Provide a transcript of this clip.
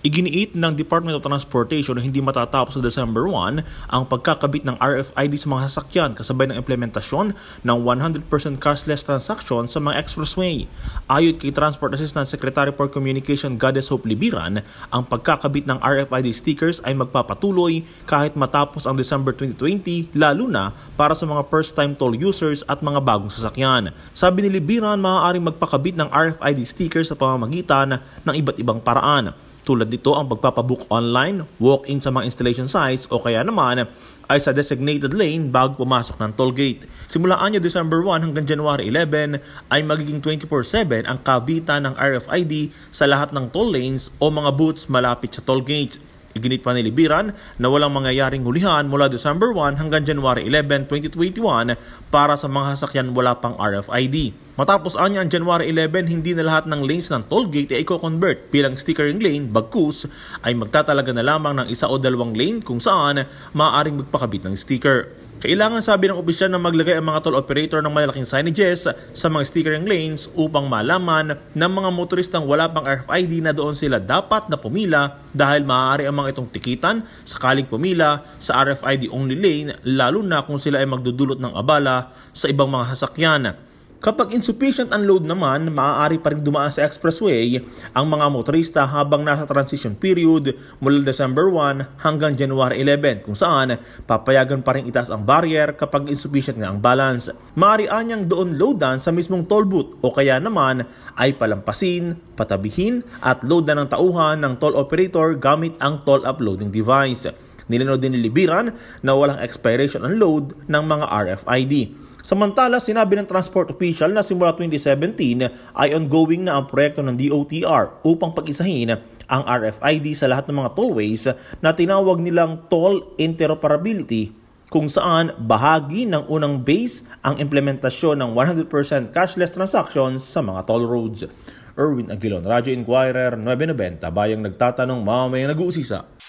Iginiit ng Department of Transportation na hindi matatapos sa December 1 ang pagkakabit ng RFID sa mga sasakyan kasabay ng implementasyon ng 100% cashless transaction sa mga expressway. Ayon kay Transport Assistant Secretary for Communication Goddess Hope Libiran, ang pagkakabit ng RFID stickers ay magpapatuloy kahit matapos ang December 2020 lalo na para sa mga first-time toll users at mga bagong sasakyan. Sabi ni Libiran, maaaring magpakabit ng RFID stickers sa pamamagitan ng iba't ibang paraan. Tulad nito ang pagpapabook online, walk-in sa mga installation sites o kaya naman ay sa designated lane bago pumasok ng toll gate. Simulaan nyo December 1 hanggang January 11 ay magiging 24-7 ang kabita ng RFID sa lahat ng toll lanes o mga booths malapit sa toll gate. Iginit pa ni Libiran na walang mangyayaring hulihan mula December 1 hanggang January 11, 2021 para sa mga sasakyan wala pang RFID. Matapos anya ang January 11, hindi na lahat ng lanes ng tollgate ay i-convert bilang stickering lane bagkus ay magtatalaga na lamang ng isa o dalawang lane kung saan maaaring magpakabit ng sticker. Kailangan sabi ng opisyal na maglagay ang mga toll operator ng malalaking signages sa mga stickering lanes upang malaman ng mga motoristang wala pang RFID na doon sila dapat na pumila dahil maaari ang mga itong tikitan sakaling pumila sa RFID only lane lalo na kung sila ay magdudulot ng abala sa ibang mga sasakyan. Kapag insufficient ang load naman, maaari pa rin dumaan sa expressway ang mga motorista habang nasa transition period mula December 1 hanggang January 11 kung saan papayagan pa rin itaas ang barrier kapag insufficient nga ang balance. Maaari anyang doon loadan sa mismong toll booth o kaya naman ay palampasin, patabihin at loadan ng tauhan ng toll operator gamit ang toll uploading device. Nilinaw din nilibiran na walang expiration ang load ng mga RFID. Samantala, sinabi ng transport official na simula 2017 ay ongoing na ang proyekto ng DOTR upang pag-isahin ang RFID sa lahat ng mga tollways na tinawag nilang Toll Interoperability kung saan bahagi ng unang base ang implementasyon ng 100% cashless transactions sa mga toll roads. Erwin Aguilon, Radyo Inquirer 990, bayang nagtatanong mamayang nag-uusisa.